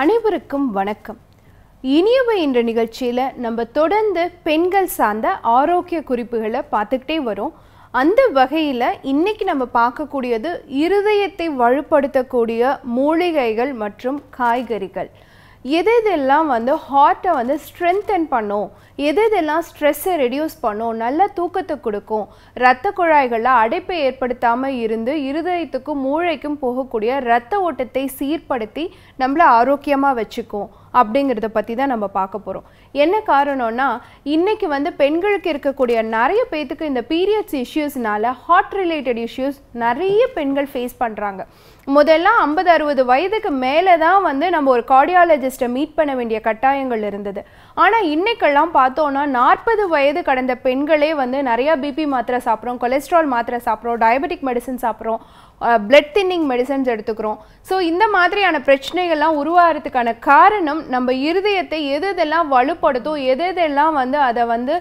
அனைவருக்கும் வணக்கம் இனியவை என்ற நிகழ்ச்சியில் நம்ம தொடர்ந்து பெண்கள் சார்ந்த ஆரோக்கிய குறிப்புகளை பார்த்துக்கிட்டே வரோம் அந்த வகையில் இன்றைக்கி நம்ம பார்க்கக்கூடியது இருதயத்தை வலுப்படுத்தக்கூடிய மூலிகைகள் மற்றும் காய்கறிகள் எது இதெல்லாம் வந்து ஹார்ட்டை வந்து ஸ்ட்ரென்தன் பண்ணும் எது இதெல்லாம் ஸ்ட்ரெஸ்ஸை ரெடியூஸ் பண்ணும் நல்ல தூக்கத்தை கொடுக்கும் இரத்த குழாய்களில் அடைப்பை ஏற்படுத்தாமல் இருந்து இருதயத்துக்கும் மூளைக்கும் போகக்கூடிய இரத்த ஓட்டத்தை சீர்படுத்தி நம்மளை ஆரோக்கியமாக வச்சுக்கும் அப்படிங்கிறத பற்றி தான் நம்ம பார்க்க போகிறோம் என்ன காரணம்னா இன்றைக்கி வந்து பெண்களுக்கு இருக்கக்கூடிய நிறைய பேத்துக்கு இந்த பீரியட்ஸ் இஷ்யூஸ்னால ஹார்ட் ரிலேட்டட் இஷ்யூஸ் நிறைய பெண்கள் ஃபேஸ் பண்ணுறாங்க முதல்ல ஐம்பது அறுபது வயதுக்கு மேலே தான் வந்து நம்ம ஒரு கார்டியாலஜிஸ்ட்டை மீட் பண்ண வேண்டிய கட்டாயங்கள் இருந்தது ஆனால் இன்றைக்கெல்லாம் பார்த்தோன்னா நாற்பது வயது கடந்த பெண்களே வந்து நிறையா பிபி மாத்திரை சாப்பிட்றோம் கொலஸ்ட்ரால் மாத்திரை சாப்பிட்றோம் டயபெட்டிக் மெடிசன் சாப்பிட்றோம் பிளட் தின்னிங் மெடிசன்ஸ் எடுத்துக்கிறோம் ஸோ இந்த மாதிரியான பிரச்சனைகள்லாம் உருவாகிறதுக்கான காரணம் நம்ம இருதயத்தை எது எதெல்லாம் வலுப்படுத்தும் எது எதெல்லாம் வந்து அதை வந்து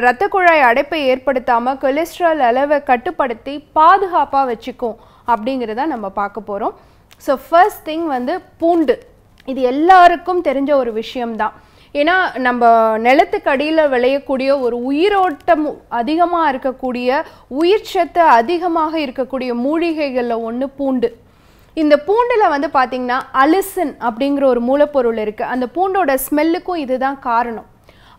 இரத்த குழாய் அடைப்பை ஏற்படுத்தாமல் கொலஸ்ட்ரால் அளவை கட்டுப்படுத்தி பாதுகாப்பாக வச்சுக்கும் அப்படிங்கிறத நம்ம பார்க்க போகிறோம் ஸோ ஃபர்ஸ்ட் திங் வந்து பூண்டு இது எல்லாருக்கும் தெரிஞ்ச ஒரு விஷயம்தான் ஏன்னா நம்ம நிலத்துக்கு அடியில் விளையக்கூடிய ஒரு உயிரோட்டம் அதிகமாக இருக்கக்கூடிய உயிர் சத்து அதிகமாக இருக்கக்கூடிய மூலிகைகளில் ஒன்று பூண்டு இந்த பூண்டில் வந்து பார்த்திங்கன்னா அலிசன் அப்படிங்கிற ஒரு மூலப்பொருள் இருக்குது அந்த பூண்டோட ஸ்மெல்லுக்கும் இதுதான் காரணம்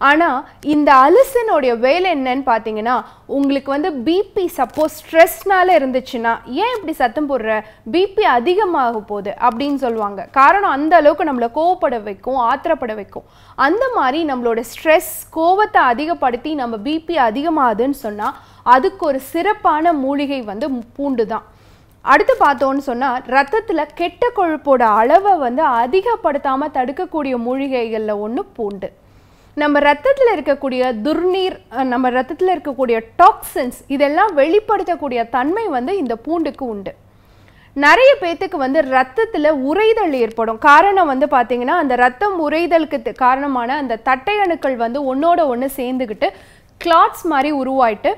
ஆனால் இந்த அலசனுடைய வேலை என்னன்னு பார்த்தீங்கன்னா உங்களுக்கு வந்து பிபி சப்போஸ் ஸ்ட்ரெஸ்னால இருந்துச்சுன்னா ஏன் இப்படி சத்தம் போடுற பிபி அதிகமாக போகுது அப்படின்னு சொல்லுவாங்க காரணம் அந்த அளவுக்கு நம்மளை கோவப்பட வைக்கும் ஆத்திரப்பட வைக்கும் அந்த மாதிரி நம்மளோட ஸ்ட்ரெஸ் கோவத்தை அதிகப்படுத்தி நம்ம பிபி அதிகமாகுதுன்னு சொன்னால் அதுக்கு ஒரு சிறப்பான மூலிகை வந்து பூண்டு தான் அடுத்து பார்த்தோன்னு சொன்னால் ரத்தத்தில் கெட்ட கொழுப்போட அளவை வந்து அதிகப்படுத்தாமல் தடுக்கக்கூடிய மூலிகைகளில் ஒன்று பூண்டு நம்ம ரத்தத்தில் இருக்கக்கூடிய துர்நீர் நம்ம ரத்தத்தில் இருக்கக்கூடிய டாக்ஸின்ஸ் இதெல்லாம் வெளிப்படுத்தக்கூடிய தன்மை வந்து இந்த பூண்டுக்கு உண்டு நிறைய பேத்துக்கு வந்து ரத்தத்தில் உறைதல் ஏற்படும் காரணம் வந்து பார்த்தீங்கன்னா அந்த ரத்தம் உறைதலுக்கு காரணமான அந்த தட்டை அணுக்கள் வந்து ஒன்றோட ஒன்று சேர்ந்துக்கிட்டு கிளாத்ஸ் மாதிரி உருவாயிட்டு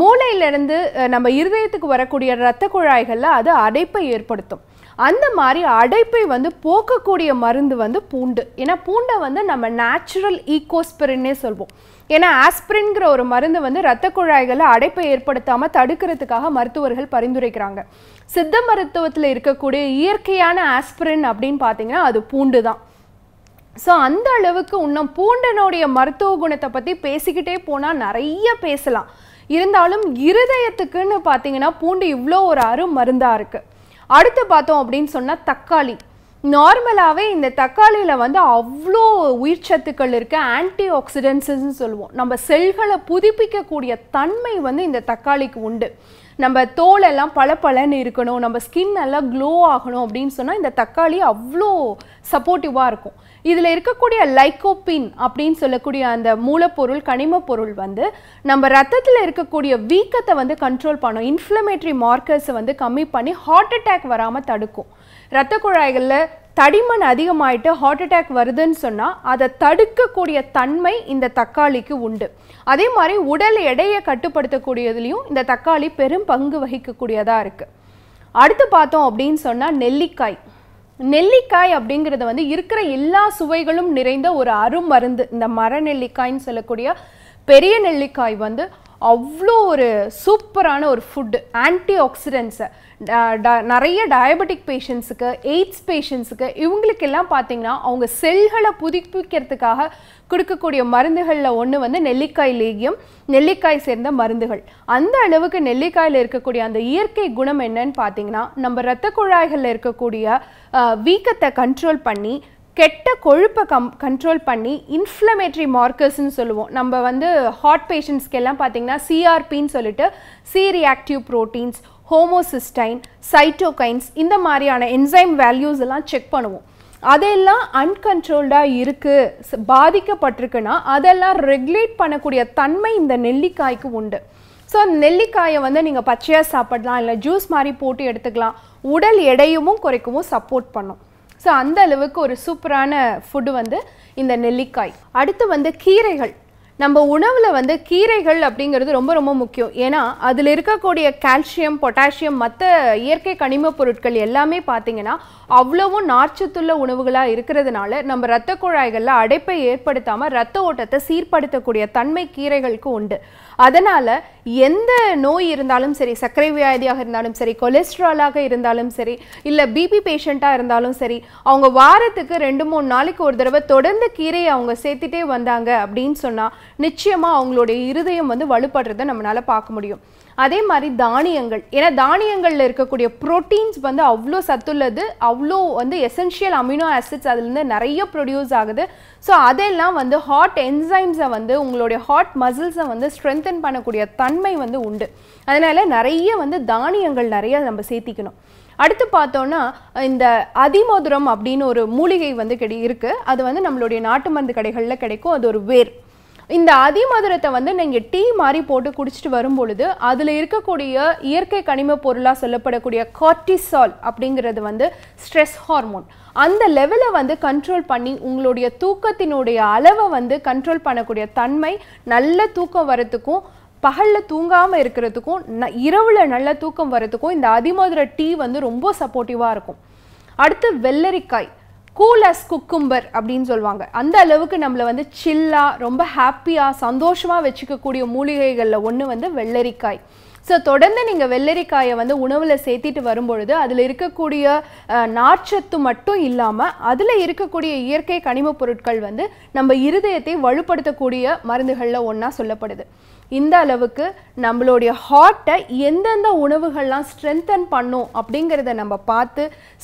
மூளையிலிருந்து நம்ம இருதயத்துக்கு வரக்கூடிய இரத்த குழாய்களில் அது அடைப்பை ஏற்படுத்தும் அந்த மாதிரி அடைப்பை வந்து போக்கக்கூடிய மருந்து வந்து பூண்டு ஏன்னா பூண்டை வந்து நம்ம நேச்சுரல் ஈகோஸ்பிரின்னே சொல்வோம் ஏன்னா ஆஸ்பிரின்கிற ஒரு மருந்து வந்து இரத்த குழாய்களை அடைப்பை ஏற்படுத்தாமல் தடுக்கிறதுக்காக மருத்துவர்கள் பரிந்துரைக்கிறாங்க சித்த மருத்துவத்தில் இருக்கக்கூடிய இயற்கையான ஆஸ்பிரின் அப்படின்னு பார்த்தீங்கன்னா அது பூண்டு தான் ஸோ அந்த அளவுக்கு இன்னும் பூண்டனுடைய மருத்துவ குணத்தை பற்றி பேசிக்கிட்டே போனால் நிறைய பேசலாம் இருந்தாலும் இருதயத்துக்குன்னு பார்த்தீங்கன்னா பூண்டு இவ்வளோ ஒரு அரு மருந்தாக இருக்குது அடுத்து பார்த்தோம் அப்படின்னு சொன்னால் தக்காளி நார்மலாகவே இந்த தக்காளியில் வந்து அவ்வளோ உயிர் சத்துக்கள் இருக்க ஆன்டி ஆக்சிடென்ட்ஸ்ன்னு சொல்லுவோம் நம்ம செல்களை புதுப்பிக்கக்கூடிய தன்மை வந்து இந்த தக்காளிக்கு உண்டு நம்ம தோலெல்லாம் பளபளன்னு இருக்கணும் நம்ம ஸ்கின் எல்லாம் க்ளோ ஆகணும் அப்படின்னு சொன்னால் இந்த தக்காளி அவ்வளோ சப்போர்ட்டிவாக இருக்கும் இதில் இருக்கக்கூடிய லைக்கோபின் அப்படின்னு சொல்லக்கூடிய அந்த மூலப்பொருள் கனிம பொருள் வந்து நம்ம ரத்தத்தில் இருக்கக்கூடிய வீக்கத்தை வந்து கண்ட்ரோல் பண்ணும் இன்ஃப்ளமேட்ரி மார்க்கர்ஸை வந்து கம்மி பண்ணி ஹார்ட் அட்டாக் வராமல் தடுக்கும் ரத்த குழாய்களில் தடிமன் அதிகமாயிட்டு ஹார்ட் அட்டாக் வருதுன்னு சொன்னால் அதை தடுக்கக்கூடிய தன்மை இந்த தக்காளிக்கு உண்டு அதே மாதிரி உடல் எடையை கட்டுப்படுத்தக்கூடியதுலேயும் இந்த தக்காளி பெரும் பங்கு வகிக்கக்கூடியதாக இருக்குது அடுத்து பார்த்தோம் அப்படின்னு சொன்னால் நெல்லிக்காய் நெல்லிக்காய் அப்படிங்கிறது வந்து இருக்கிற எல்லா சுவைகளும் நிறைந்த ஒரு அருமருந்து இந்த மர நெல்லிக்காய்ன்னு சொல்லக்கூடிய பெரிய நெல்லிக்காய் வந்து அவ்வளோ ஒரு சூப்பரான ஒரு ஃபுட்டு ஆன்டி ஆக்சிடென்ட்ஸை நிறைய டயபெட்டிக் பேஷண்ட்ஸுக்கு எய்ட்ஸ் பேஷண்ட்ஸுக்கு இவங்களுக்கெல்லாம் பார்த்திங்கன்னா அவங்க செல்களை புதுப்பிக்கிறதுக்காக கொடுக்கக்கூடிய மருந்துகளில் ஒன்று வந்து நெல்லிக்காய் லேகியம் நெல்லிக்காய் சேர்ந்த மருந்துகள் அந்த அளவுக்கு நெல்லிக்காயில் இருக்கக்கூடிய அந்த இயற்கை குணம் என்னன்னு பார்த்தீங்கன்னா நம்ம இரத்த குழாய்களில் இருக்கக்கூடிய வீக்கத்தை கண்ட்ரோல் பண்ணி கெட்ட கொழுப்பை கம் கண்ட்ரோல் பண்ணி இன்ஃப்ளமேட்ரி மார்க்கர்ஸ்னு சொல்லுவோம் நம்ம வந்து ஹார்ட் பேஷண்ட்ஸ்க்கெல்லாம் பார்த்தீங்கன்னா சிஆர்பின்னு சொல்லிட்டு C reactive proteins homocysteine cytokines இந்த மாதிரியான என்சைம் வேல்யூஸ் எல்லாம் செக் பண்ணுவோம் அதெல்லாம் அன்கன்ட்ரோல்டாக இருக்குது பாதிக்கப்பட்டிருக்குன்னா அதெல்லாம் ரெகுலேட் பண்ணக்கூடிய தன்மை இந்த நெல்லிக்காய்க்கு உண்டு ஸோ நெல்லிக்காயை வந்து நீங்கள் பச்சையாக சாப்பிடலாம் இல்லை ஜூஸ் மாதிரி போட்டு எடுத்துக்கலாம் உடல் எடையும் குறைக்கவும் சப்போர்ட் பண்ணும் ஸோ அந்த அளவுக்கு ஒரு சூப்பரான ஃபுட்டு வந்து இந்த நெல்லிக்காய் அடுத்து வந்து கீரைகள் நம்ம உணவில் வந்து கீரைகள் அப்படிங்கிறது ரொம்ப ரொம்ப முக்கியம் ஏன்னா அதில் இருக்கக்கூடிய கால்சியம் பொட்டாசியம் மற்ற இயற்கை கனிம பொருட்கள் எல்லாமே பார்த்திங்கன்னா அவ்வளவும் நார்ச்சத்துள்ள உணவுகளாக இருக்கிறதுனால நம்ம இரத்த குழாய்களில் அடைப்பை ஏற்படுத்தாமல் ரத்த ஓட்டத்தை சீர்படுத்தக்கூடிய தன்மை கீரைகளுக்கு உண்டு அதனால் எந்த நோய் இருந்தாலும் சரி சர்க்கரை வியாதியாக இருந்தாலும் சரி கொலஸ்ட்ராலாக இருந்தாலும் சரி இல்லை பிபி பேஷண்ட்டாக இருந்தாலும் சரி அவங்க வாரத்துக்கு ரெண்டு மூணு நாளைக்கு ஒரு தடவை தொடர்ந்து கீரையை அவங்க சேர்த்துட்டே வந்தாங்க அப்படின்னு சொன்னால் நிச்சயமாக அவங்களுடைய இருதயம் வந்து வலுப்படுறதை நம்மளால் பார்க்க முடியும் அதே மாதிரி தானியங்கள் ஏன்னா தானியங்களில் இருக்கக்கூடிய ப்ரோட்டீன்ஸ் வந்து அவ்வளோ சத்துள்ளது அவ்வளோ வந்து எசென்ஷியல் அமினோ ஆசிட்ஸ் அதுலேருந்து நிறைய ப்ரொடியூஸ் ஆகுது ஸோ அதெல்லாம் வந்து ஹாட் என்சைம்ஸை வந்து உங்களுடைய ஹாட் மசில்ஸை வந்து ஸ்ட்ரென்தன் பண்ணக்கூடிய தன்மை வந்து உண்டு அதனால் நிறைய வந்து தானியங்கள் நிறைய நம்ம சேர்த்திக்கணும் அடுத்து பார்த்தோன்னா இந்த அதிமதுரம் அப்படின்னு ஒரு மூலிகை வந்து கிடை இருக்குது அது வந்து நம்மளுடைய நாட்டு மருந்து கடைகளில் கிடைக்கும் அது ஒரு வேர் இந்த அதிமதுரத்தை வந்து நீங்கள் டீ மாதிரி போட்டு குடிச்சிட்டு வரும் பொழுது அதில் இருக்கக்கூடிய இயற்கை கனிம பொருளாக சொல்லப்படக்கூடிய கார்டிசால் அப்படிங்கிறது வந்து ஸ்ட்ரெஸ் ஹார்மோன் அந்த லெவலை வந்து கண்ட்ரோல் பண்ணி உங்களுடைய தூக்கத்தினுடைய அளவை வந்து கண்ட்ரோல் பண்ணக்கூடிய தன்மை நல்ல தூக்கம் வரத்துக்கும் பகலில் தூங்காமல் இருக்கிறதுக்கும் ந இரவில் நல்ல தூக்கம் வரத்துக்கும் இந்த அதிமதுர டீ வந்து ரொம்ப சப்போர்ட்டிவாக இருக்கும் அடுத்து வெள்ளரிக்காய் கூல் அஸ் குக்கும்பர் அப்படின்னு சொல்லுவாங்க அந்த அளவுக்கு நம்மளை வந்து சில்லாக ரொம்ப ஹாப்பியாக சந்தோஷமாக வச்சுக்கக்கூடிய மூலிகைகளில் ஒன்று வந்து வெள்ளரிக்காய் ஸோ தொடர்ந்து நீங்கள் வெள்ளரிக்காயை வந்து உணவில் சேர்த்திட்டு வரும்பொழுது அதில் இருக்கக்கூடிய நார்ச்சத்து மட்டும் இல்லாமல் அதில் இருக்கக்கூடிய இயற்கை கனிமப் பொருட்கள் வந்து நம்ம இருதயத்தை வலுப்படுத்தக்கூடிய மருந்துகளில் ஒன்றா சொல்லப்படுது இந்த அளவுக்கு நம்மளுடைய ஹார்ட்டை எந்தெந்த உணவுகள்லாம் ஸ்ட்ரென்தன் பண்ணும் அப்படிங்கிறத நம்ம பார்த்து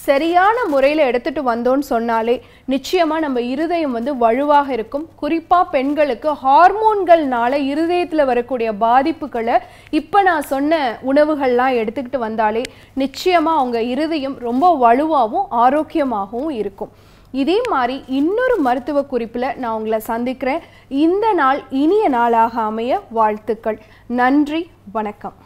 சரியான முறையில் எடுத்துகிட்டு வந்தோன்னு சொன்னாலே நிச்சயமாக நம்ம இருதயம் வந்து வலுவாக இருக்கும் குறிப்பாக பெண்களுக்கு ஹார்மோன்கள்னால இருதயத்தில் வரக்கூடிய பாதிப்புகளை இப்போ நான் நான் சொன்ன உணவுகள்லாம் எடுத்துக்கிட்டு வந்தாலே நிச்சயமாக அவங்க இருதயம் ரொம்ப வலுவாகவும் ஆரோக்கியமாகவும் இருக்கும் இதே மாதிரி இன்னொரு மருத்துவ குறிப்பில் நான் உங்களை சந்திக்கிறேன் இந்த நாள் இனிய நாளாக அமைய வாழ்த்துக்கள் நன்றி வணக்கம்